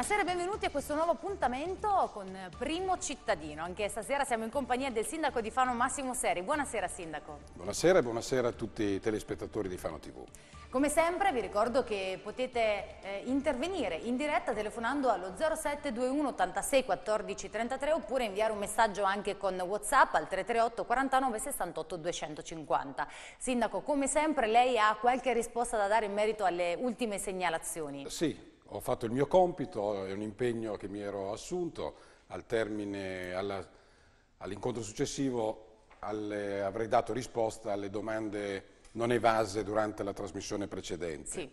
Buonasera e benvenuti a questo nuovo appuntamento con Primo Cittadino. Anche stasera siamo in compagnia del sindaco di Fano Massimo Seri. Buonasera sindaco. Buonasera e buonasera a tutti i telespettatori di Fano TV. Come sempre vi ricordo che potete eh, intervenire in diretta telefonando allo 0721 86 14 33 oppure inviare un messaggio anche con Whatsapp al 338 49 68 250. Sindaco, come sempre lei ha qualche risposta da dare in merito alle ultime segnalazioni? Sì, ho fatto il mio compito, è un impegno che mi ero assunto, al termine, all'incontro all successivo alle, avrei dato risposta alle domande non evase durante la trasmissione precedente. Sì.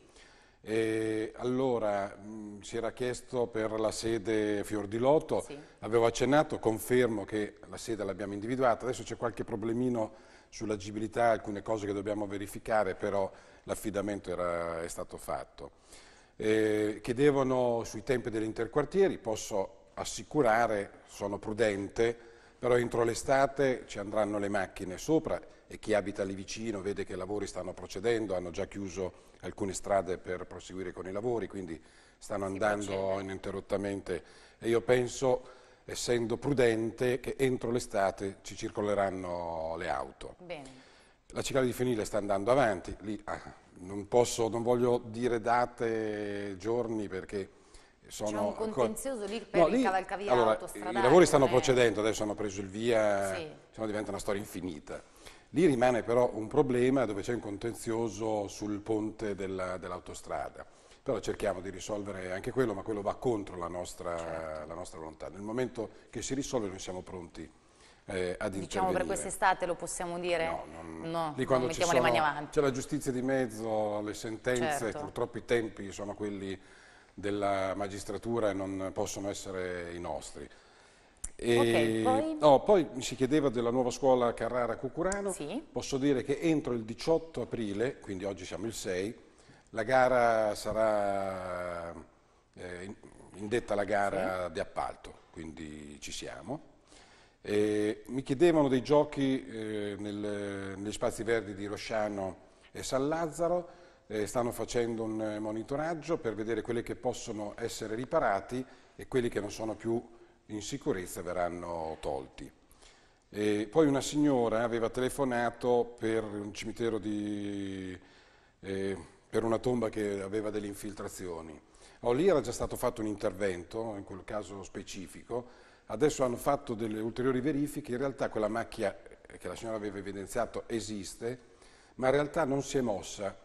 E allora mh, si era chiesto per la sede Fior Fiordilotto, sì. avevo accennato, confermo che la sede l'abbiamo individuata, adesso c'è qualche problemino sull'agibilità, alcune cose che dobbiamo verificare, però l'affidamento è stato fatto eh, devono sui tempi degli interquartieri, posso assicurare, sono prudente, però entro l'estate ci andranno le macchine sopra e chi abita lì vicino vede che i lavori stanno procedendo, hanno già chiuso alcune strade per proseguire con i lavori, quindi stanno andando ininterrottamente e io penso essendo prudente, che entro l'estate ci circoleranno le auto. Bene. La cicala di Fenile sta andando avanti, lì ah, non, posso, non voglio dire date, giorni perché sono... C'è un contenzioso lì per no, il cavalcavia allora, autostradale. I lavori stanno procedendo, adesso hanno preso il via, sì. sennò diventa una storia infinita. Lì rimane però un problema dove c'è un contenzioso sul ponte dell'autostrada. però cerchiamo di risolvere anche quello, ma quello va contro la nostra, certo. la nostra volontà. Nel momento che si risolve noi siamo pronti eh, ad diciamo intervenire. Diciamo per quest'estate lo possiamo dire? No, non, no, lì quando ci sono, c'è la giustizia di mezzo, le sentenze, certo. purtroppo i tempi sono quelli della magistratura e non possono essere i nostri. E, okay, poi... Oh, poi... mi si chiedeva della nuova scuola Carrara-Cucurano, sì. posso dire che entro il 18 aprile, quindi oggi siamo il 6, la gara sarà eh, indetta la gara sì. di appalto, quindi ci siamo. Eh, mi chiedevano dei giochi eh, nel, negli spazi verdi di Rosciano e San Lazzaro, eh, stanno facendo un monitoraggio per vedere quelli che possono essere riparati e quelli che non sono più in sicurezza verranno tolti. E poi una signora aveva telefonato per un cimitero di, eh, per una tomba che aveva delle infiltrazioni. Oh, lì era già stato fatto un intervento, in quel caso specifico, Adesso hanno fatto delle ulteriori verifiche, in realtà quella macchia eh, che la signora aveva evidenziato esiste, ma in realtà non si è mossa,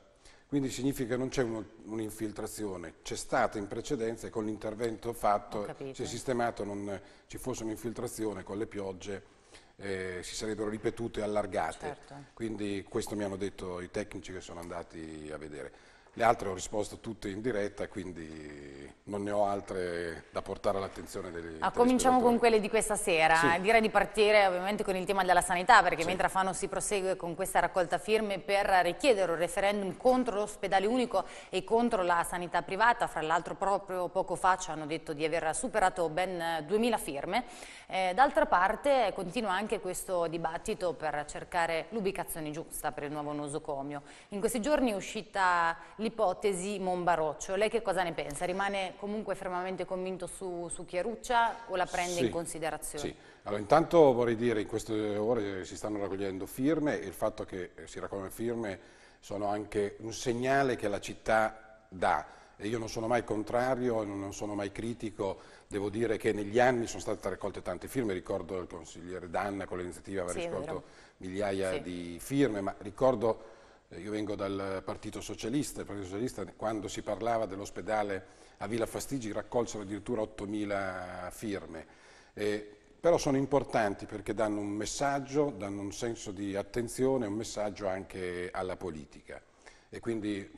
quindi significa che non c'è un'infiltrazione, c'è stata in precedenza e con l'intervento fatto si è sistemato, non ci fosse un'infiltrazione con le piogge. Eh, si sarebbero ripetute e allargate, certo. quindi questo mi hanno detto i tecnici che sono andati a vedere. Le altre ho risposto tutte in diretta, quindi non ne ho altre da portare all'attenzione degli ah, Cominciamo con quelle di questa sera, sì. direi di partire ovviamente con il tema della sanità perché sì. mentre a Fano si prosegue con questa raccolta firme per richiedere un referendum contro l'ospedale unico e contro la sanità privata, fra l'altro proprio poco fa ci hanno detto di aver superato ben 2000 eh, firme, eh, d'altra parte continua anche questo dibattito per cercare l'ubicazione giusta per il nuovo nosocomio. In questi giorni è uscita l'ipotesi Monbaroccio, lei che cosa ne pensa? Rimane comunque fermamente convinto su, su Chiaruccia o la prende sì, in considerazione? Sì, allora intanto vorrei dire in queste ore si stanno raccogliendo firme e il fatto che si raccolgono firme sono anche un segnale che la città dà e io non sono mai contrario, non sono mai critico, devo dire che negli anni sono state raccolte tante firme, ricordo il consigliere Danna con l'iniziativa aveva sì, raccolto migliaia sì. di firme, ma ricordo, eh, io vengo dal Partito Socialista, il Partito Socialista quando si parlava dell'ospedale a Villa Fastigi raccolsero addirittura 8.000 firme. Eh, però sono importanti perché danno un messaggio, danno un senso di attenzione, un messaggio anche alla politica e quindi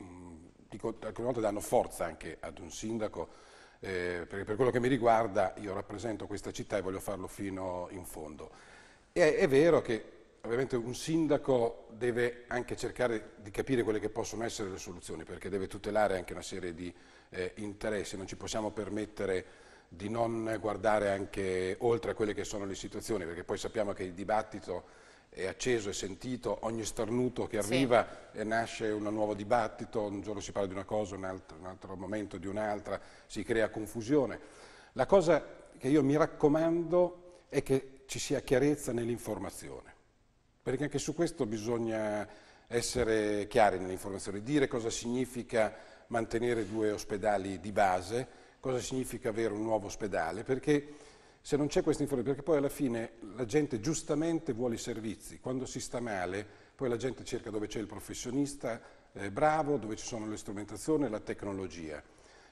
alcune volte danno forza anche ad un sindaco eh, perché per quello che mi riguarda io rappresento questa città e voglio farlo fino in fondo. E è, è vero che ovviamente un sindaco deve anche cercare di capire quelle che possono essere le soluzioni, perché deve tutelare anche una serie di eh, interessi, non ci possiamo permettere di non guardare anche oltre a quelle che sono le situazioni, perché poi sappiamo che il dibattito è acceso, è sentito, ogni starnuto che arriva sì. Eh, nasce un nuovo dibattito, un giorno si parla di una cosa, un altro, un altro momento di un'altra, si crea confusione. La cosa che io mi raccomando è che ci sia chiarezza nell'informazione perché anche su questo bisogna essere chiari nell'informazione, dire cosa significa mantenere due ospedali di base, cosa significa avere un nuovo ospedale, perché se non c'è questa informazione, perché poi alla fine la gente giustamente vuole i servizi, quando si sta male poi la gente cerca dove c'è il professionista eh, bravo, dove ci sono le strumentazioni e la tecnologia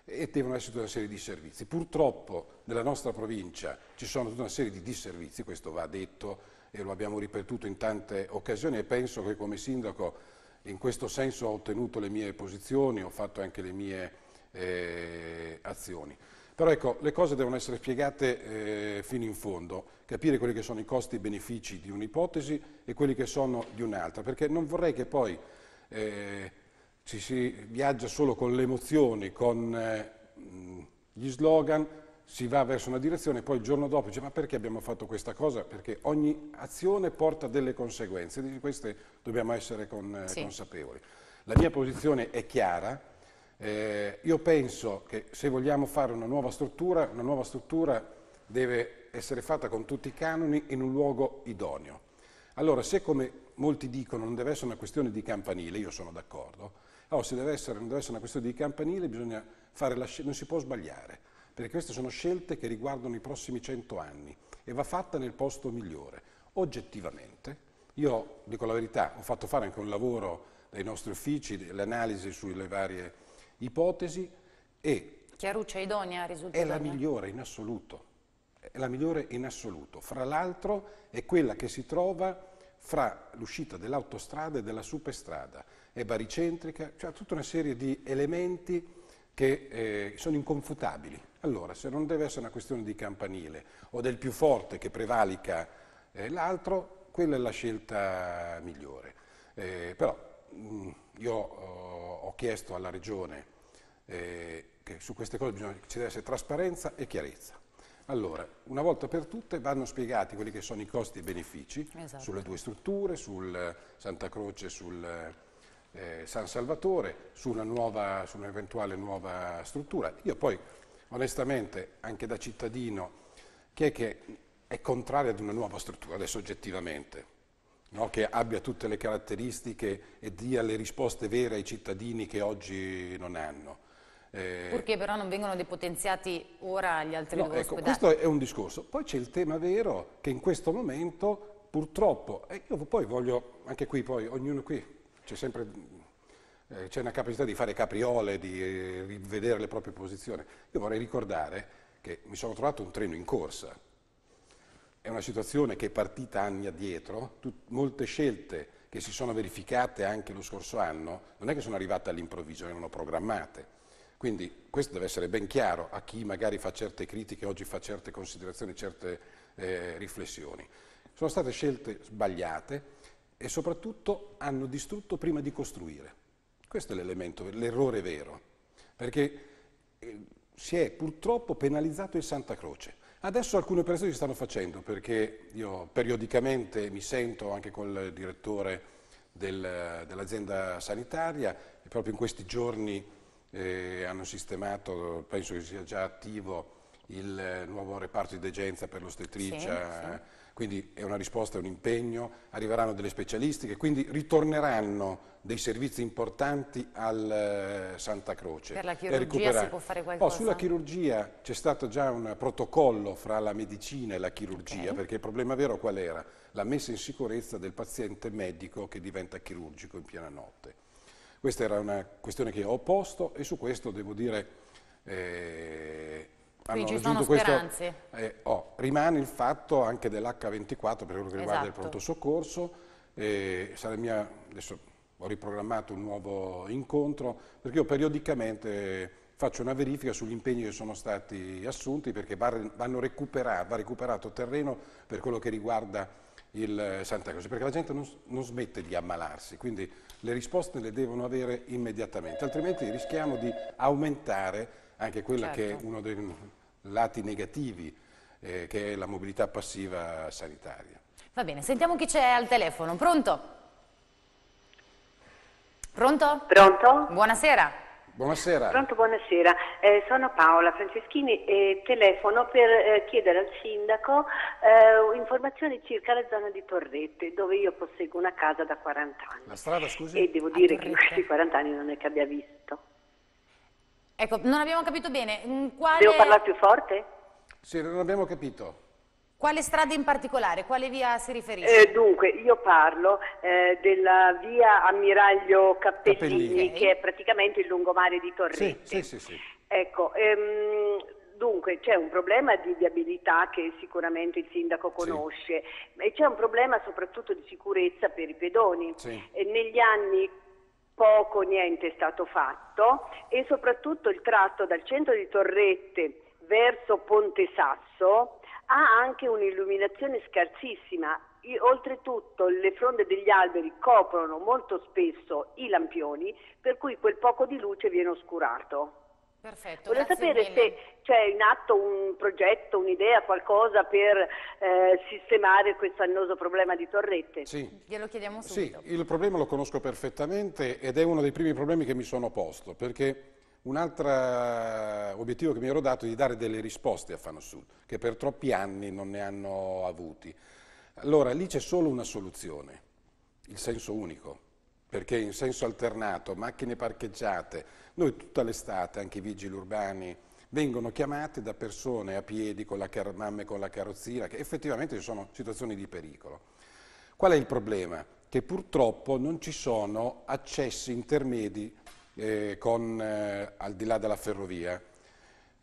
e devono essere tutta una serie di servizi. Purtroppo nella nostra provincia ci sono tutta una serie di disservizi, questo va detto, e lo abbiamo ripetuto in tante occasioni e penso che come sindaco in questo senso ho ottenuto le mie posizioni, ho fatto anche le mie eh, azioni. Però ecco, le cose devono essere spiegate eh, fino in fondo, capire quelli che sono i costi e i benefici di un'ipotesi e quelli che sono di un'altra, perché non vorrei che poi eh, ci si viaggia solo con le emozioni, con eh, gli slogan, si va verso una direzione e poi il giorno dopo dice ma perché abbiamo fatto questa cosa? Perché ogni azione porta delle conseguenze, di queste dobbiamo essere con, eh, sì. consapevoli. La mia posizione è chiara, eh, io penso che se vogliamo fare una nuova struttura, una nuova struttura deve essere fatta con tutti i canoni in un luogo idoneo. Allora, se come molti dicono non deve essere una questione di campanile, io sono d'accordo, allora oh, se deve essere, non deve essere una questione di campanile bisogna fare la scelta, non si può sbagliare perché queste sono scelte che riguardano i prossimi cento anni e va fatta nel posto migliore. Oggettivamente, io dico la verità, ho fatto fare anche un lavoro dai nostri uffici, l'analisi sulle varie ipotesi e... Chiaruccia idonea a risulta? È la migliore in assoluto, è la migliore in assoluto. Fra l'altro è quella che si trova fra l'uscita dell'autostrada e della superstrada, è baricentrica, cioè tutta una serie di elementi che eh, sono inconfutabili. Allora, se non deve essere una questione di campanile o del più forte che prevalica eh, l'altro, quella è la scelta migliore. Eh, però mh, mm, io oh, ho chiesto alla Regione eh, che su queste cose bisogna, ci deve essere trasparenza e chiarezza. Allora, una volta per tutte vanno spiegati quelli che sono i costi e i benefici esatto. sulle due strutture, sul Santa Croce e sul eh, San Salvatore, su un'eventuale nuova, su nuova struttura. Io poi onestamente, anche da cittadino, chi è che è contrario ad una nuova struttura, adesso oggettivamente, no? che abbia tutte le caratteristiche e dia le risposte vere ai cittadini che oggi non hanno. Eh, Purché però non vengono depotenziati ora gli altri no, due ecco, ospedali. Questo è un discorso. Poi c'è il tema vero che in questo momento purtroppo, e io poi voglio, anche qui poi, ognuno qui, c'è sempre eh, c'è una capacità di fare capriole, di eh, rivedere le proprie posizioni. Io vorrei ricordare che mi sono trovato un treno in corsa, è una situazione che è partita anni addietro, Tut molte scelte che si sono verificate anche lo scorso anno non è che sono arrivate all'improvviso, erano programmate. Quindi questo deve essere ben chiaro a chi magari fa certe critiche, oggi fa certe considerazioni, certe eh, riflessioni. Sono state scelte sbagliate e soprattutto hanno distrutto prima di costruire. Questo è l'elemento, l'errore vero, perché eh, si è purtroppo penalizzato il Santa Croce. Adesso alcune operazioni si stanno facendo perché io periodicamente mi sento anche col direttore del, dell'azienda sanitaria e proprio in questi giorni eh, hanno sistemato, penso che sia già attivo, il nuovo reparto di degenza per l'ostetricia. Sì, sì quindi è una risposta, è un impegno, arriveranno delle specialistiche, quindi ritorneranno dei servizi importanti al eh, Santa Croce. Per la chirurgia si può fare oh, qualcosa? Oh, sulla chirurgia c'è stato già un protocollo fra la medicina e la chirurgia, okay. perché il problema vero qual era? La messa in sicurezza del paziente medico che diventa chirurgico in piena notte. Questa era una questione che ho posto e su questo devo dire... Eh, quindi ci Questo, eh, oh, rimane il fatto anche dell'H24 per quello che riguarda esatto. il pronto soccorso. Eh, mia, adesso ho riprogrammato un nuovo incontro perché io periodicamente faccio una verifica sugli impegni che sono stati assunti perché va, recupera, va recuperato terreno per quello che riguarda il eh, Santa Croce, perché la gente non, non smette di ammalarsi, quindi le risposte le devono avere immediatamente, altrimenti rischiamo di aumentare anche quella certo. che è certo. uno dei lati negativi, eh, che è la mobilità passiva sanitaria. Va bene, sentiamo chi c'è al telefono. Pronto? Pronto? Pronto? Buonasera. Buonasera. Pronto, buonasera. Eh, sono Paola Franceschini e telefono per eh, chiedere al sindaco eh, informazioni circa la zona di Torrette, dove io posseggo una casa da 40 anni. La strada, scusi? E devo dire che in questi 40 anni non è che abbia visto Ecco, non abbiamo capito bene. Quale... Devo parlare più forte? Sì, non abbiamo capito. Quale strada in particolare? Quale via si riferisce? Eh, dunque, io parlo eh, della via Ammiraglio Cappellini, Cappellini. che è praticamente il lungomare di Torrente. Sì, sì, sì. sì. Ecco, ehm, Dunque c'è un problema di viabilità che sicuramente il sindaco conosce sì. e c'è un problema soprattutto di sicurezza per i pedoni. Sì. negli anni poco niente è stato fatto e soprattutto il tratto dal centro di Torrette verso Ponte Sasso ha anche un'illuminazione scarsissima. Oltretutto le fronde degli alberi coprono molto spesso i lampioni, per cui quel poco di luce viene oscurato. Perfetto, Volevo sapere mille. se c'è in atto un progetto, un'idea, qualcosa per eh, sistemare questo annoso problema di Torrette. Sì. Glielo chiediamo subito. Sì, il problema lo conosco perfettamente ed è uno dei primi problemi che mi sono posto, perché un altro obiettivo che mi ero dato è di dare delle risposte a Fano Sud, che per troppi anni non ne hanno avuti. Allora, lì c'è solo una soluzione, il senso unico, perché in senso alternato, macchine parcheggiate, noi tutta l'estate, anche i vigili urbani, vengono chiamati da persone a piedi, con la mamme con la carrozzina, che effettivamente ci sono situazioni di pericolo. Qual è il problema? Che purtroppo non ci sono accessi intermedi eh, con, eh, al di là della ferrovia.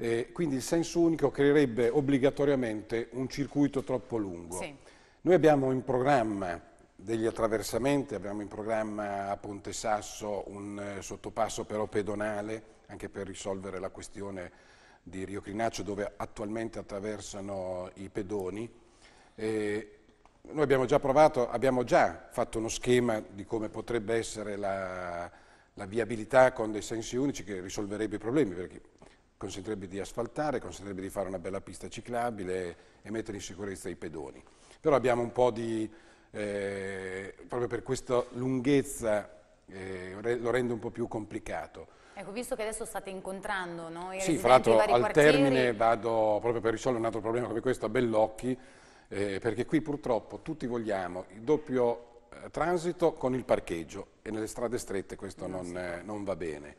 Eh, quindi il senso unico creerebbe obbligatoriamente un circuito troppo lungo. Sì. Noi abbiamo in programma degli attraversamenti, abbiamo in programma a Ponte Sasso un eh, sottopasso però pedonale anche per risolvere la questione di Rio Crinaccio dove attualmente attraversano i pedoni. E noi abbiamo già provato, abbiamo già fatto uno schema di come potrebbe essere la, la viabilità con dei sensi unici che risolverebbe i problemi perché consentirebbe di asfaltare, consentirebbe di fare una bella pista ciclabile e mettere in sicurezza i pedoni. Però abbiamo un po' di eh, proprio per questa lunghezza eh, lo rende un po' più complicato. Ecco, visto che adesso state incontrando no, i Sì, fra l'altro al quartieri... termine vado proprio per risolvere un altro problema come questo a Bellocchi, eh, perché qui purtroppo tutti vogliamo il doppio eh, transito con il parcheggio e nelle strade strette questo non, non, non va bene.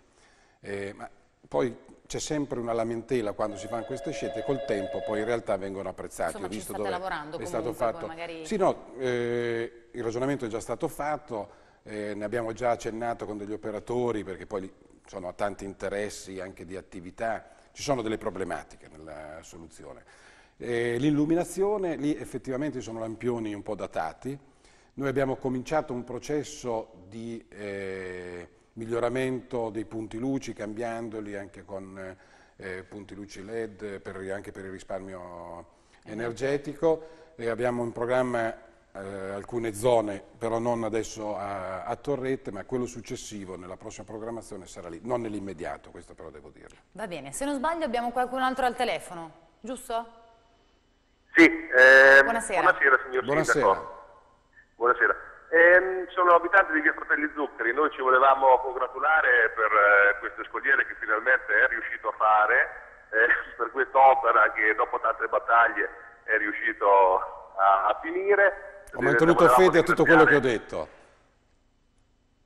Eh, ma poi c'è sempre una lamentela quando si fanno queste scelte, col tempo poi in realtà vengono apprezzati. Insomma, Ho visto dove lavorando è stato fatto. Magari... Sì, no, eh, il ragionamento è già stato fatto, eh, ne abbiamo già accennato con degli operatori perché poi sono a tanti interessi anche di attività, ci sono delle problematiche nella soluzione. Eh, L'illuminazione, lì effettivamente sono lampioni un po' datati, noi abbiamo cominciato un processo di eh, miglioramento dei punti luci, cambiandoli anche con eh, punti luci LED per, anche per il risparmio energetico. E abbiamo in programma eh, alcune zone, però non adesso a, a, Torrette, ma quello successivo nella prossima programmazione sarà lì, non nell'immediato, questo però devo dirlo. Va bene, se non sbaglio abbiamo qualcun altro al telefono, giusto? Sì, eh, buonasera. buonasera signor buonasera. Sindaco. Buonasera. Ehm, sono abitante di Via Fratelli Zuccheri, noi ci volevamo congratulare per eh, questo scogliere che finalmente è riuscito a fare, eh, per quest'opera che dopo tante battaglie è riuscito a, a finire. Ho mantenuto fede a tutto quello che ho detto.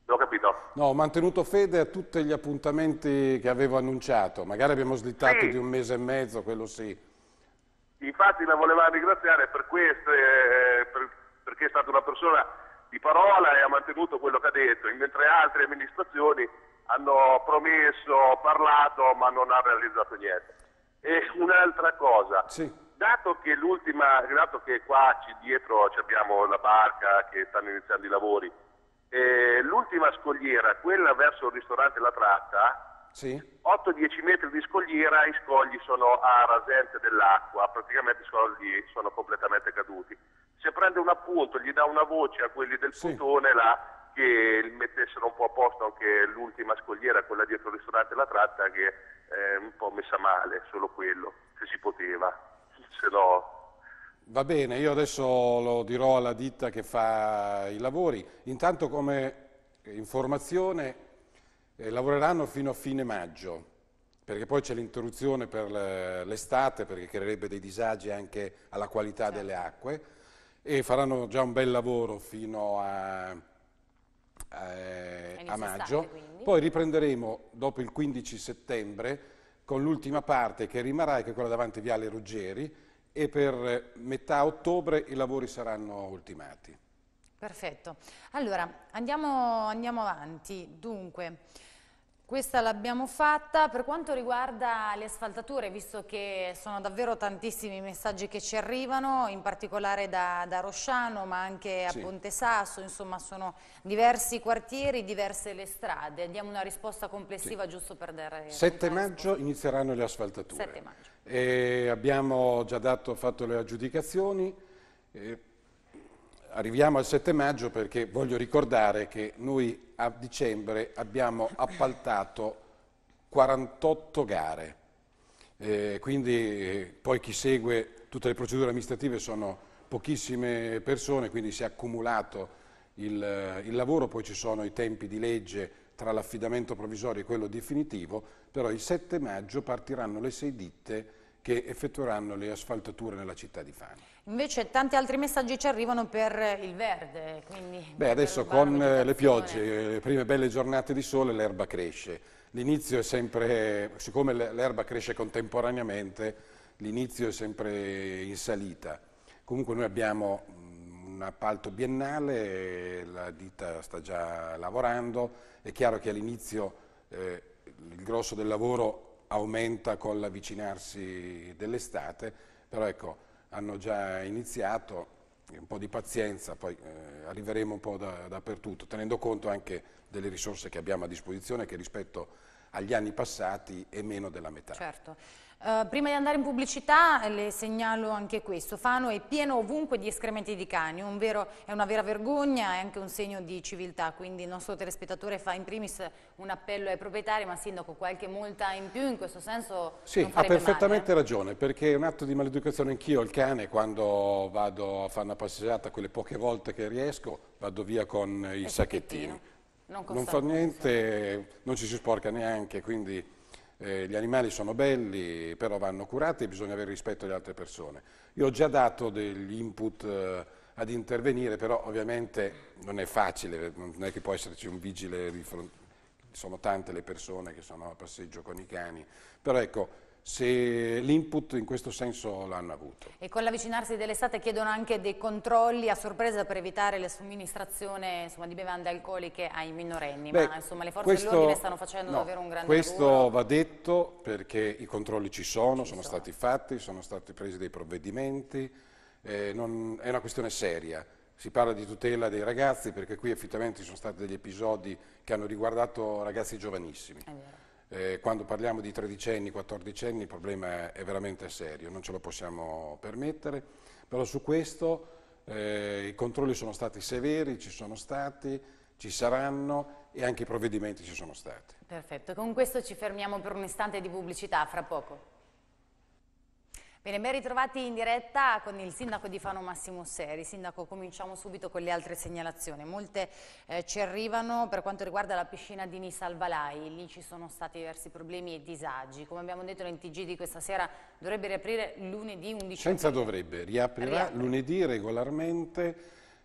L'ho capito. No, ho mantenuto fede a tutti gli appuntamenti che avevo annunciato, magari abbiamo slittato sì. di un mese e mezzo, quello sì. Infatti la volevamo ringraziare per questo, eh, per, perché è stata una persona di parola e ha mantenuto quello che ha detto, mentre altre amministrazioni hanno promesso, parlato, ma non ha realizzato niente. E un'altra cosa, sì. dato, che dato che qua dietro abbiamo la barca che stanno iniziando i lavori, eh, l'ultima scogliera, quella verso il ristorante La Tratta, sì. 8-10 metri di scogliera, i scogli sono a rasente dell'acqua, praticamente i scogli sono completamente caduti se prende un appunto, gli dà una voce a quelli del sì. Putone là che mettessero un po' a posto anche l'ultima scogliera, quella dietro il ristorante La Tratta, che è un po' messa male, solo quello, se si poteva, se no... Va bene, io adesso lo dirò alla ditta che fa i lavori. Intanto come informazione eh, lavoreranno fino a fine maggio, perché poi c'è l'interruzione per l'estate, perché creerebbe dei disagi anche alla qualità certo. delle acque e faranno già un bel lavoro fino a, eh, a maggio. Quindi. Poi riprenderemo dopo il 15 settembre con l'ultima parte che rimarrà, che è quella davanti Viale Ruggeri, e per metà ottobre i lavori saranno ultimati. Perfetto. Allora, andiamo, andiamo avanti. Dunque... Questa l'abbiamo fatta. Per quanto riguarda le asfaltature, visto che sono davvero tantissimi i messaggi che ci arrivano, in particolare da, da Rosciano, ma anche a sì. Ponte Sasso, insomma sono diversi quartieri, diverse le strade. Diamo una risposta complessiva sì. giusto per dare... 7 maggio inizieranno le asfaltature. 7 maggio. E abbiamo già dato, fatto le aggiudicazioni. E arriviamo al 7 maggio perché voglio ricordare che noi a dicembre abbiamo appaltato 48 gare, eh, quindi eh, poi chi segue tutte le procedure amministrative sono pochissime persone, quindi si è accumulato il, eh, il lavoro, poi ci sono i tempi di legge tra l'affidamento provvisorio e quello definitivo, però il 7 maggio partiranno le sei ditte che effettueranno le asfaltature nella città di Fano. Invece tanti altri messaggi ci arrivano per il verde. Beh, adesso con eh, le piogge, le prime belle giornate di sole, l'erba cresce. L'inizio è sempre, siccome l'erba cresce contemporaneamente, l'inizio è sempre in salita. Comunque noi abbiamo mm, un appalto biennale, la ditta sta già lavorando, è chiaro che all'inizio eh, il grosso del lavoro aumenta con l'avvicinarsi dell'estate, però ecco, hanno già iniziato, un po' di pazienza, poi eh, arriveremo un po' da, dappertutto, tenendo conto anche delle risorse che abbiamo a disposizione che rispetto agli anni passati è meno della metà. Certo. Eh, prima di andare in pubblicità eh, le segnalo anche questo, Fano è pieno ovunque di escrementi di cani, un vero, è una vera vergogna, è anche un segno di civiltà, quindi il nostro telespettatore fa in primis un appello ai proprietari, ma sindaco qualche multa in più in questo senso Sì, ha perfettamente male. Eh. ragione, perché è un atto di maleducazione anch'io, il cane quando vado a fare una passeggiata, quelle poche volte che riesco, vado via con i sacchettini, non, non fa niente, non ci si sporca neanche, quindi... Eh, gli animali sono belli, però vanno curati e bisogna avere rispetto alle altre persone. Io ho già dato degli input eh, ad intervenire, però ovviamente non è facile, non è che può esserci un vigile di fronte, sono tante le persone che sono a passeggio con i cani, però ecco, se l'input in questo senso l'hanno avuto. E con l'avvicinarsi dell'estate chiedono anche dei controlli a sorpresa per evitare la somministrazione insomma, di bevande alcoliche ai minorenni, Beh, ma insomma, le forze questo, dell'ordine stanno facendo no, davvero un grande lavoro. Questo va detto perché i controlli ci sono, ci sono, sono, stati fatti, sono stati presi dei provvedimenti, eh, non, è una questione seria. Si parla di tutela dei ragazzi perché qui effettivamente ci sono stati degli episodi che hanno riguardato ragazzi giovanissimi. È vero eh, quando parliamo di tredicenni, quattordicenni il problema è veramente serio, non ce lo possiamo permettere, però su questo eh, i controlli sono stati severi, ci sono stati, ci saranno e anche i provvedimenti ci sono stati. Perfetto, con questo ci fermiamo per un istante di pubblicità, fra poco. Bene, ben ritrovati in diretta con il sindaco di Fano Massimo Seri. Sindaco, cominciamo subito con le altre segnalazioni. Molte eh, ci arrivano per quanto riguarda la piscina di Nisalvalai. Lì ci sono stati diversi problemi e disagi. Come abbiamo detto l'NTG di questa sera dovrebbe riaprire lunedì 11 Senza aprile. dovrebbe, riaprirà Riapre. lunedì regolarmente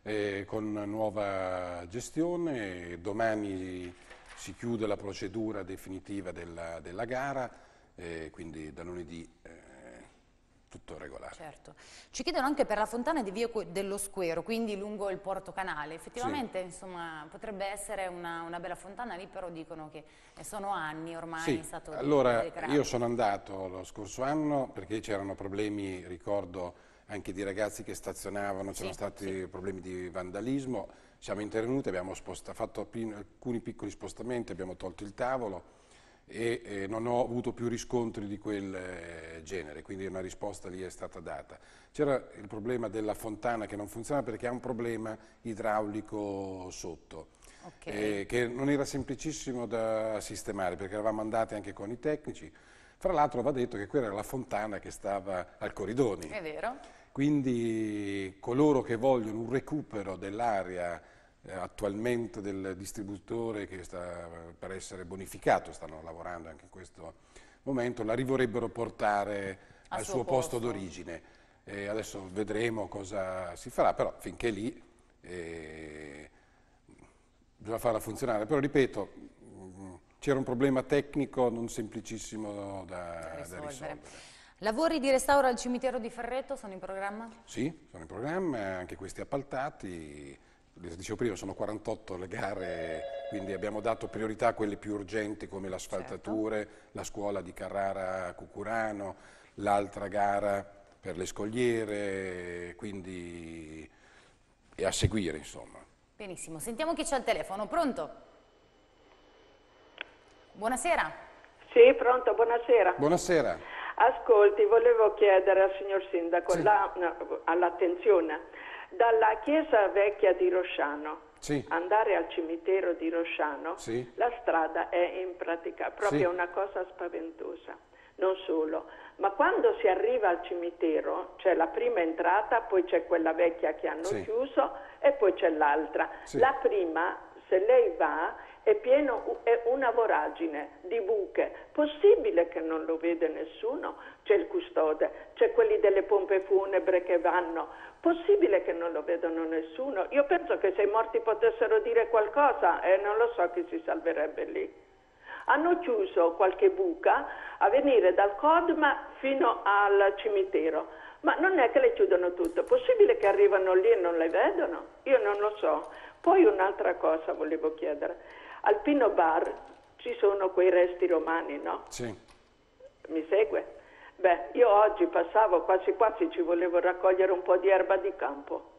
eh, con nuova gestione. Domani si chiude la procedura definitiva della, della gara, eh, quindi da lunedì eh, tutto regolare. Certo. Ci chiedono anche per la fontana di Via dello Squero, quindi lungo il Porto Canale. Effettivamente, sì. insomma, potrebbe essere una, una, bella fontana lì, però dicono che eh, sono anni ormai sì. è stato Allora, io sono andato lo scorso anno perché c'erano problemi, ricordo, anche di ragazzi che stazionavano, c'erano sì, stati problemi di vandalismo. Siamo intervenuti, abbiamo fatto alcuni piccoli spostamenti, abbiamo tolto il tavolo e eh, non ho avuto più riscontri di quel eh, genere, quindi una risposta lì è stata data. C'era il problema della fontana che non funziona perché ha un problema idraulico sotto. Okay. Eh, che non era semplicissimo da sistemare perché eravamo andati anche con i tecnici. Fra l'altro va detto che quella era la fontana che stava al Coridoni. Quindi coloro che vogliono un recupero dell'area eh, attualmente del distributore che sta eh, per essere bonificato, stanno lavorando anche in questo momento, la rivorrebbero portare al, suo, suo posto, posto d'origine. adesso vedremo cosa si farà, però finché lì eh, bisogna farla funzionare. Però ripeto, mm, c'era un problema tecnico non semplicissimo da, da risolvere. Da risolvere. Lavori di restauro al cimitero di Ferretto sono in programma? Sì, sono in programma, anche questi appaltati dicevo prima, sono 48 le gare, quindi abbiamo dato priorità a quelle più urgenti come le asfaltature, certo. la scuola di Carrara Cucurano, l'altra gara per le scogliere, quindi è a seguire insomma. Benissimo, sentiamo chi c'è al telefono, pronto? Buonasera. Sì, pronto, buonasera. Buonasera. Ascolti, volevo chiedere al signor Sindaco sì. all'attenzione dalla chiesa vecchia di Rosciano. Sì. Andare al cimitero di Rosciano, sì. la strada è in pratica proprio sì. una cosa spaventosa. Non solo, ma quando si arriva al cimitero c'è la prima entrata, poi c'è quella vecchia che hanno chiuso e poi c'è l'altra. La prima, se lei va, è pieno, è una voragine di buche. Possibile che non lo vede nessuno? C'è il custode, c'è quelli delle pompe funebre che vanno. Possibile che non lo vedano nessuno? Io penso che se i morti potessero dire qualcosa, eh, non lo so chi si salverebbe lì. Hanno chiuso qualche buca a venire dal Codma fino al cimitero. Ma non è che le chiudono tutte, possibile che arrivano lì e non le vedono? Io non lo so. Poi un'altra cosa volevo chiedere. Al Pino Bar ci sono quei resti romani, no? Sì. Mi segue? Beh, io oggi passavo quasi quasi ci volevo raccogliere un po' di erba di campo.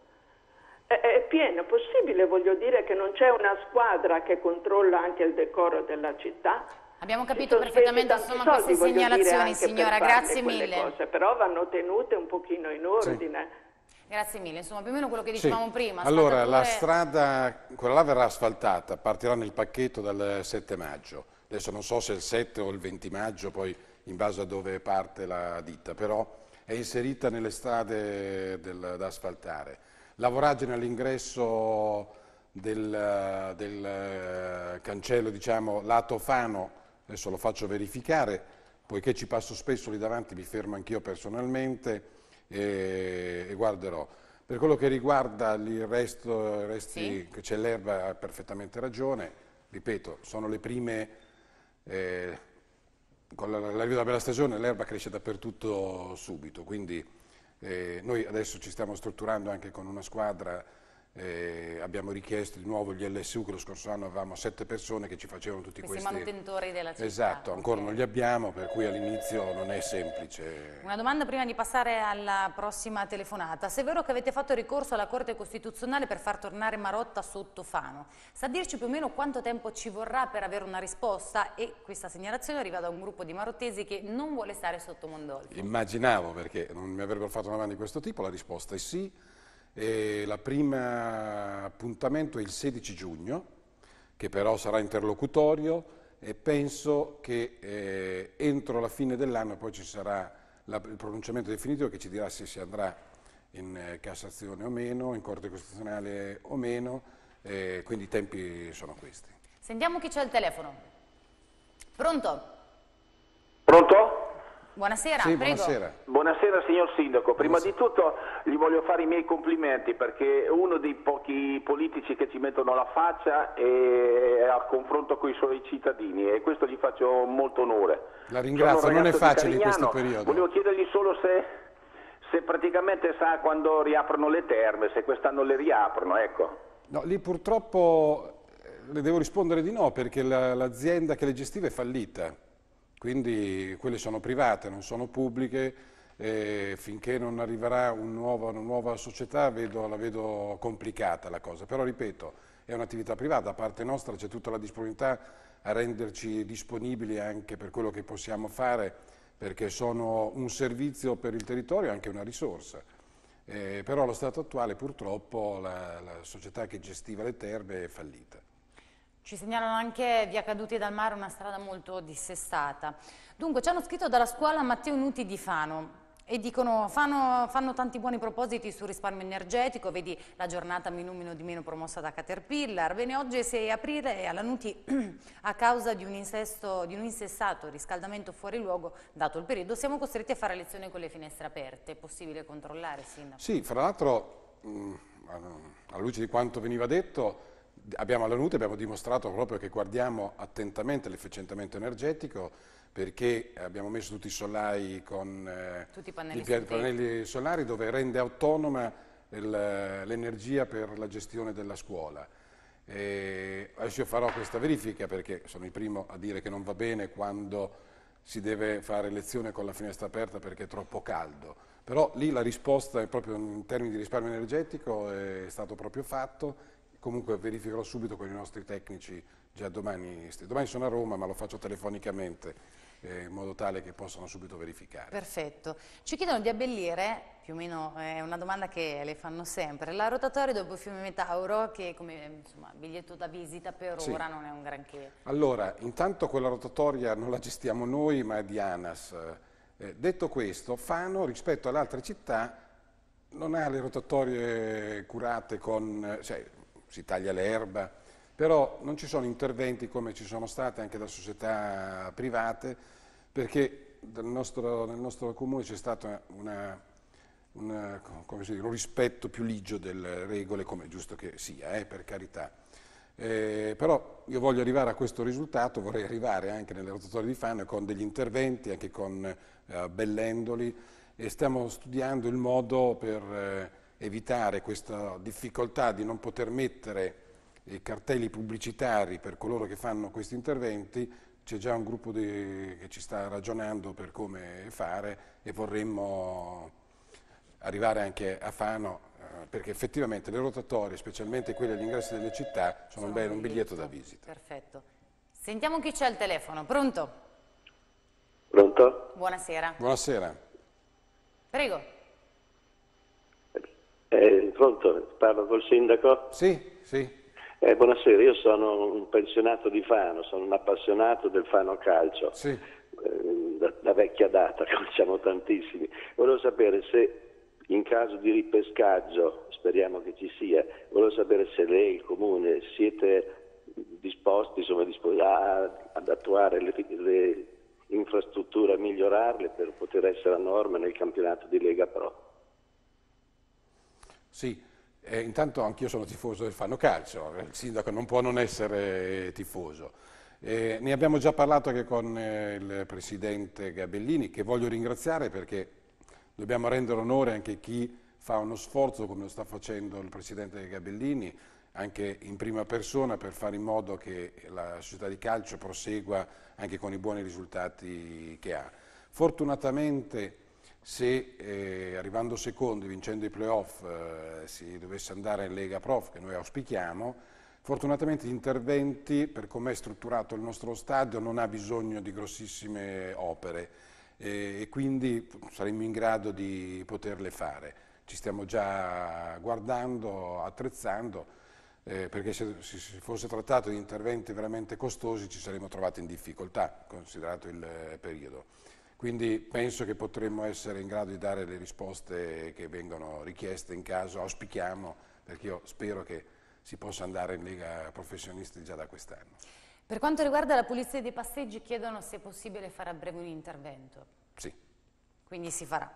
È, è pieno, possibile, voglio dire, che non c'è una squadra che controlla anche il decoro della città? Abbiamo capito perfettamente insomma, soldi, queste segnalazioni, signora, grazie mille. Cose, però vanno tenute un pochino in ordine. Sì. Grazie mille, insomma più o meno quello che dicevamo sì. prima. Allora, la strada, quella là verrà asfaltata, partirà nel pacchetto dal 7 maggio. Adesso non so se il 7 o il 20 maggio, poi in base a dove parte la ditta, però è inserita nelle strade del, da asfaltare. Lavoraggine all'ingresso del, del, eh, cancello, diciamo, lato Fano, adesso lo faccio verificare, poiché ci passo spesso lì davanti, mi fermo anch'io personalmente, e, e guarderò. Per quello che riguarda il resto, resti, sì. c'è l'erba, ha perfettamente ragione, ripeto, sono le prime, eh, con l'arrivo della bella stagione l'erba cresce dappertutto subito, quindi eh, noi adesso ci stiamo strutturando anche con una squadra eh, abbiamo richiesto di nuovo gli LSU che lo scorso anno avevamo sette persone che ci facevano tutti questi, questi manutentori della città esatto, ancora okay. non li abbiamo per cui all'inizio non è semplice una domanda prima di passare alla prossima telefonata se è vero che avete fatto ricorso alla Corte Costituzionale per far tornare Marotta sotto Fano sa dirci più o meno quanto tempo ci vorrà per avere una risposta e questa segnalazione arriva da un gruppo di marottesi che non vuole stare sotto Mondolfo immaginavo perché non mi avrebbero fatto una domanda di questo tipo la risposta è sì e eh, la prima appuntamento è il 16 giugno, che però sarà interlocutorio e penso che eh, entro la fine dell'anno poi ci sarà la, il pronunciamento definitivo che ci dirà se si andrà in eh, Cassazione o meno, in Corte Costituzionale o meno, eh, quindi i tempi sono questi. Sentiamo chi c'è al telefono. Pronto? Pronto? Buonasera, sì, buonasera. buonasera, signor Sindaco. Prima buonasera. di tutto gli voglio fare i miei complimenti perché è uno dei pochi politici che ci mettono la faccia e è al confronto con i suoi cittadini e questo gli faccio molto onore. La ringrazio, non è facile in questo periodo. Volevo chiedergli solo se, se praticamente sa quando riaprono le terme, se quest'anno le riaprono, ecco. No, lì purtroppo eh, le devo rispondere di no perché l'azienda che le gestiva è fallita. Quindi quelle sono private, non sono pubbliche, eh, finché non arriverà un nuovo, una nuova società vedo, la vedo complicata la cosa, però ripeto, è un'attività privata, da parte nostra c'è tutta la disponibilità a renderci disponibili anche per quello che possiamo fare, perché sono un servizio per il territorio e anche una risorsa. Eh, però allo stato attuale purtroppo la, la società che gestiva le terme è fallita. Ci segnalano anche via Caduti dal Mare, una strada molto dissestata. Dunque, ci hanno scritto dalla scuola Matteo Nuti di Fano e dicono fanno, fanno, tanti buoni propositi sul risparmio energetico, vedi la giornata minumino di meno promossa da Caterpillar. Bene, oggi è 6 aprile e alla Nuti, a causa di un, insesto, di un insessato riscaldamento fuori luogo, dato il periodo, siamo costretti a fare lezione con le finestre aperte. È possibile controllare, Sindaco? Sì, fra l'altro, mm, alla luce di quanto veniva detto, abbiamo alla Nute abbiamo dimostrato proprio che guardiamo attentamente l'efficientamento energetico perché abbiamo messo tutti i solai con eh, tutti i pannelli, i pannelli solari dove rende autonoma l'energia per la gestione della scuola. E adesso io farò questa verifica perché sono il primo a dire che non va bene quando si deve fare lezione con la finestra aperta perché è troppo caldo. Però lì la risposta proprio in termini di risparmio energetico è stato proprio fatto comunque verificherò subito con i nostri tecnici già domani. Domani sono a Roma ma lo faccio telefonicamente eh, in modo tale che possano subito verificare. Perfetto. Ci chiedono di abbellire, più o meno eh, è una domanda che le fanno sempre, la rotatoria dopo Fiume Metauro che come insomma, biglietto da visita per sì. ora non è un granché. Allora, intanto quella rotatoria non la gestiamo noi ma è di ANAS. Eh, detto questo, Fano rispetto alle altre città non ha le rotatorie curate con... Eh, cioè, si taglia l'erba, però non ci sono interventi come ci sono stati anche da società private, perché nel nostro, nel nostro comune c'è stato una, una, dice, un rispetto più ligio delle regole, come è giusto che sia, eh, per carità. Eh, però io voglio arrivare a questo risultato, vorrei arrivare anche nelle rotatorie di Fano con degli interventi, anche con eh, Bellendoli, e stiamo studiando il modo per eh, evitare questa difficoltà di non poter mettere i eh, cartelli pubblicitari per coloro che fanno questi interventi, c'è già un gruppo di, che ci sta ragionando per come fare e vorremmo arrivare anche a Fano eh, perché effettivamente le rotatorie, specialmente quelle agli ingressi delle città, sono, sono un, bel, un biglietto da visita. Perfetto. Sentiamo chi c'è al telefono. Pronto? Pronto? Buonasera. Buonasera. Prego. Eh, pronto, parlo col sindaco? Sì, sì. Eh, buonasera, io sono un pensionato di Fano, sono un appassionato del Fano Calcio, sì. eh, da, da, vecchia data, conosciamo tantissimi. Volevo sapere se in caso di ripescaggio, speriamo che ci sia, volevo sapere se lei, il comune, siete disposti, insomma, a, ad attuare le, le infrastrutture, a migliorarle per poter essere a norma nel campionato di Lega Pro. Sì, eh, intanto anch'io sono tifoso del Fanno Calcio, eh, il sindaco non può non essere tifoso. Eh, ne abbiamo già parlato anche con eh, il presidente Gabellini, che voglio ringraziare perché dobbiamo rendere onore anche a chi fa uno sforzo, come lo sta facendo il presidente Gabellini, anche in prima persona per fare in modo che la società di calcio prosegua anche con i buoni risultati che ha. Fortunatamente se eh, arrivando secondi, vincendo i playoff eh, si dovesse andare in Lega Prof, che noi auspichiamo, fortunatamente gli interventi, per come è strutturato il nostro stadio, non ha bisogno di grossissime opere eh, e quindi saremmo in grado di poterle fare. Ci stiamo già guardando, attrezzando, eh, perché se si fosse trattato di interventi veramente costosi ci saremmo trovati in difficoltà, considerato il eh, periodo. Quindi penso che potremmo essere in grado di dare le risposte che vengono richieste in caso, auspichiamo, perché io spero che si possa andare in Lega Professionisti già da quest'anno. Per quanto riguarda la pulizia dei passeggi chiedono se è possibile fare a breve un intervento. Sì. Quindi si farà.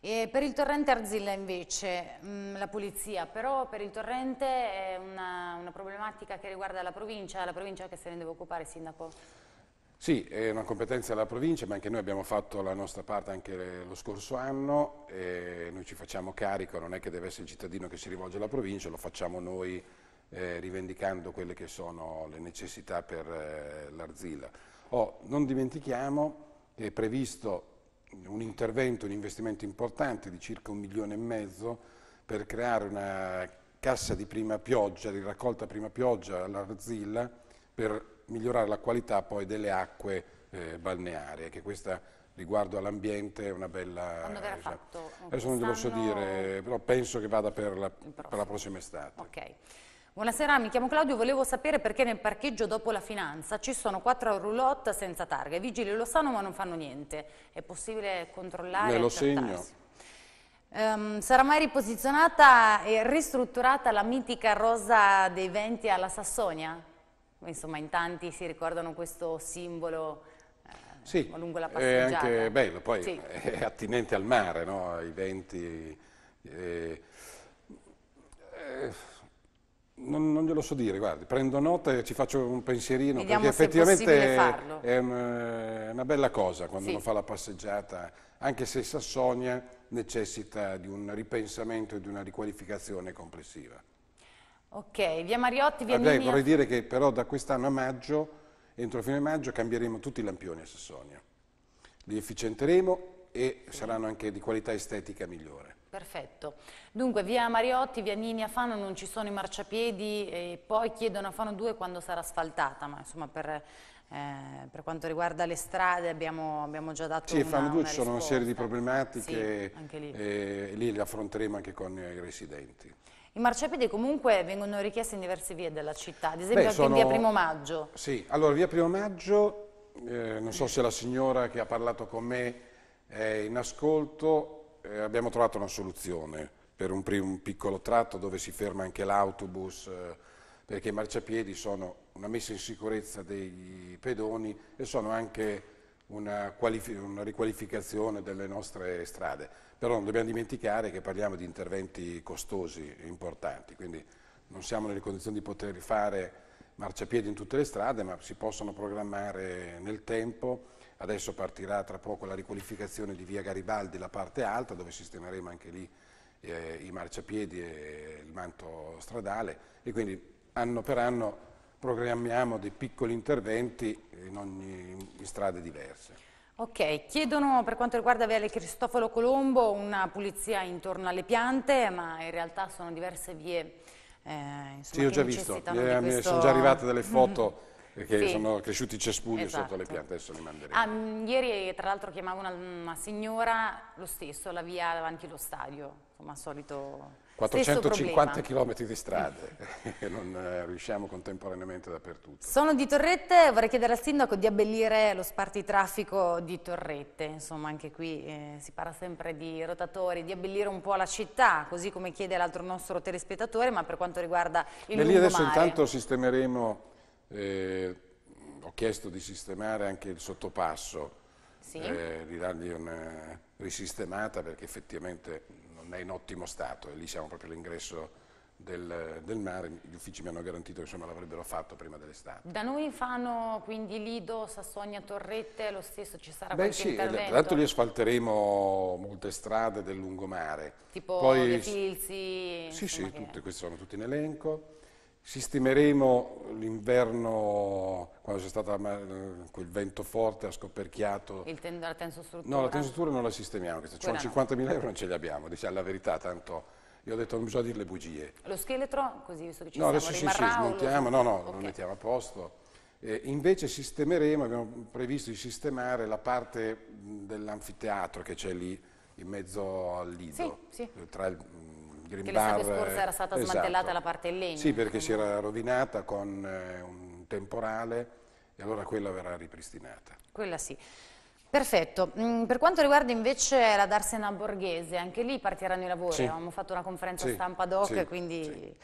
E per il torrente Arzilla invece, mh, mm, la pulizia, però per il torrente è una, una problematica che riguarda la provincia, la provincia che se ne deve occupare il sindaco? Sì, è una competenza della provincia, ma anche noi abbiamo fatto la nostra parte anche lo scorso anno, noi ci facciamo carico, non è che deve essere il cittadino che si rivolge alla provincia, lo facciamo noi eh, rivendicando quelle che sono le necessità per eh, l'arzilla. Oh, non dimentichiamo che è previsto un intervento, un investimento importante di circa un milione e mezzo per creare una cassa di prima pioggia, di raccolta prima pioggia all'arzilla per migliorare la qualità poi delle acque eh, balneari, che questa riguardo all'ambiente è una bella... Diciamo. Fatto, adesso non te lo so dire, però penso che vada per la, per la prossima estate. Okay. Buonasera, mi chiamo Claudio, volevo sapere perché nel parcheggio dopo la finanza ci sono quattro roulotte senza targa, i vigili lo sanno ma non fanno niente, è possibile controllare? Me lo segno. Um, sarà mai riposizionata e ristrutturata la mitica rosa dei venti alla Sassonia? insomma in tanti si ricordano questo simbolo eh, sì, lungo la eh, passeggiata. Sì, è anche bello, poi sì. è attinente al mare, no? i venti... Eh, eh, non, non, glielo so dire, guardi, prendo nota e ci faccio un pensierino, Vediamo perché effettivamente è, è, eh, una bella cosa quando sì. uno fa la passeggiata, anche se Sassonia necessita di un ripensamento e di una riqualificazione complessiva. Ok, via Mariotti, via Vabbè, Nini... Vorrei dire che però da quest'anno a maggio, entro fine maggio, cambieremo tutti i lampioni a Sassonia. Li efficienteremo e sì. saranno anche di qualità estetica migliore. Perfetto. Dunque, via Mariotti, via Nini a Fano non ci sono i marciapiedi e poi chiedono a Fano 2 quando sarà asfaltata, ma insomma per, eh, per quanto riguarda le strade abbiamo, abbiamo già dato sì, una Sì, a Fano 2 ci sono una serie di problematiche sì, lì. Eh, e lì le affronteremo anche con i residenti. I marciapiedi comunque vengono richiesti in diverse vie della città, ad esempio Beh, sono... in via Primo Maggio. Sì, allora via Primo Maggio, eh, non so se la signora che ha parlato con me è in ascolto, eh, abbiamo trovato una soluzione per un, un, piccolo tratto dove si ferma anche l'autobus, eh, perché i marciapiedi sono una messa in sicurezza dei pedoni e sono anche una, una riqualificazione delle nostre strade però non dobbiamo dimenticare che parliamo di interventi costosi e importanti, quindi non siamo nelle condizioni di poter fare marciapiedi in tutte le strade, ma si possono programmare nel tempo. Adesso partirà tra poco la riqualificazione di via Garibaldi, la parte alta, dove sistemeremo anche lì eh, i marciapiedi e il manto stradale e quindi anno per anno programmiamo dei piccoli interventi in, ogni, in strade diverse. Ok, chiedono per quanto riguarda Viale Cristoforo Colombo una pulizia intorno alle piante, ma in realtà sono diverse vie. Eh, insomma, sì, ho già visto, questo... sono già arrivate delle foto perché sì. sono cresciuti i cespugli esatto. sotto le esatto. piante, adesso li manderemo. Ah, mm, ieri tra l'altro chiamavo una, una signora, lo stesso, la via davanti allo stadio, insomma al solito 450 km di strade, e non eh, riusciamo contemporaneamente dappertutto. Sono di Torrette, vorrei chiedere al sindaco di abbellire lo spartitraffico di Torrette, insomma anche qui eh, si parla sempre di rotatori, di abbellire un po' la città, così come chiede l'altro nostro telespettatore, ma per quanto riguarda il Beh, lungomare. Lì adesso intanto sistemeremo, eh, ho chiesto di sistemare anche il sottopasso, sì. eh, di dargli una risistemata perché effettivamente è in ottimo stato e lì siamo proprio all'ingresso del, del, mare, gli uffici mi hanno garantito che l'avrebbero fatto prima dell'estate. Da noi fanno quindi Lido, Sassonia, Torrette, lo stesso ci sarà Beh, qualche sì, eh, intervento? Tra l'altro lì asfalteremo molte strade del lungomare. Tipo Poi, le Filzi? Sì, sì, che... tutte, questi sono tutti in elenco. Sistemeremo l'inverno, quando c'è stato eh, quel vento forte, ha scoperchiato... Ten la tensostruttura? No, la tensostruttura non la sistemiamo, sono cioè 50.000 euro non ce li abbiamo, diciamo la verità, tanto... Io ho detto non bisogna dire le bugie. Lo scheletro, così visto che ci no, adesso Sì, sì, smontiamo, lo... no, no, okay. lo mettiamo a posto. Eh, invece sistemeremo, abbiamo previsto di sistemare la parte dell'anfiteatro che c'è lì in mezzo al lido, sì, sì. tra il Green che l'estate scorsa era stata eh, esatto. smantellata la parte in legno. Sì, perché si era rovinata con eh, un temporale e allora quella verrà ripristinata. Quella sì. Perfetto, mm, per quanto riguarda invece la Darsena Borghese, anche lì partiranno i lavori, sì. avevamo fatto una conferenza sì. stampa ad hoc, sì. quindi...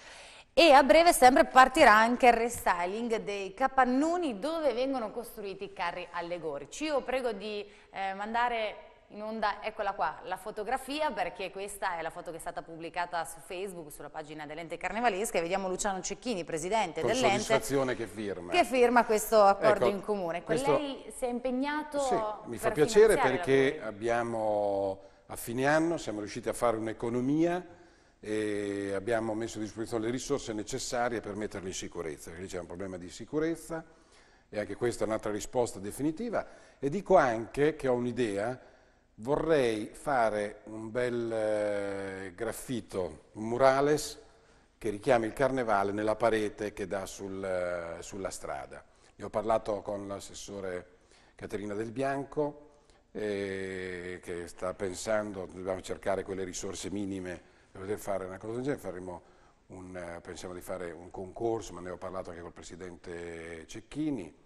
E a breve sempre partirà anche il restyling dei capannoni dove vengono costruiti i carri allegorici. Io prego di eh, mandare in onda, eccola qua, la fotografia perché questa è la foto che è stata pubblicata su Facebook, sulla pagina dell'ente carnevalesca e vediamo Luciano Cecchini, presidente Con dell'ente. soddisfazione che firma. Che firma questo accordo ecco, in comune. Questo... Lei si è impegnato Sì, mi fa piacere perché abbiamo a fine anno siamo riusciti a fare un'economia e abbiamo messo a disposizione le risorse necessarie per metterle in sicurezza, perché lì c'è un problema di sicurezza e anche questa è un'altra risposta definitiva e dico anche che ho un'idea vorrei fare un bel eh, graffito, un murales che richiami il carnevale nella parete che dà sul, eh, sulla strada. Ne ho parlato con l'assessore Caterina Del Bianco eh, che sta pensando, dobbiamo cercare quelle risorse minime per poter fare una cosa del genere, faremo un, eh, pensiamo di fare un concorso, ma ne ho parlato anche col Presidente Cecchini,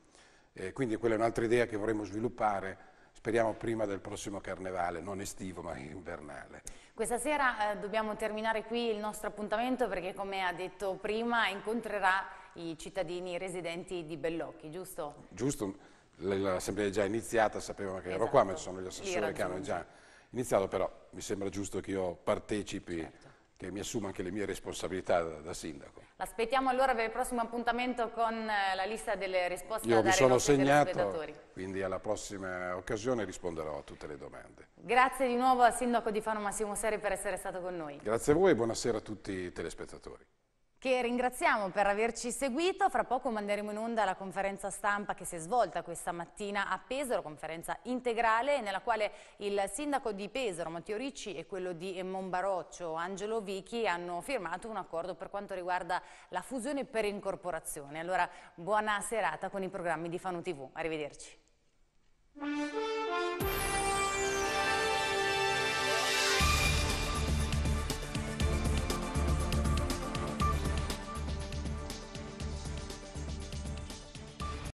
quindi quella è un'altra idea che vorremmo sviluppare speriamo prima del prossimo carnevale, non estivo ma invernale. Questa sera eh, dobbiamo terminare qui il nostro appuntamento perché come ha detto prima incontrerà i cittadini residenti di Bellocchi, giusto? Giusto, l'assemblea è già iniziata, sapevamo che esatto. ero qua, ma ci esatto. sono gli assessori che hanno già iniziato, però mi sembra giusto che io partecipi, certo. che mi assuma anche le mie responsabilità da, da sindaco. L'aspettiamo allora per il prossimo appuntamento con eh, la lista delle risposte Io da mi sono segnato, quindi alla prossima occasione risponderò a tutte le domande. Grazie di nuovo al Sindaco di Fano Massimo Seri per essere stato con noi. Grazie a voi e buonasera a tutti i telespettatori che ringraziamo per averci seguito. Fra poco manderemo in onda la conferenza stampa che si è svolta questa mattina a Pesaro, conferenza integrale nella quale il sindaco di Pesaro, Matteo Ricci e quello di Monbaroccio, Angelo Vichi, hanno firmato un accordo per quanto riguarda la fusione per incorporazione. Allora, buona serata con i programmi di Fanu TV. Arrivederci.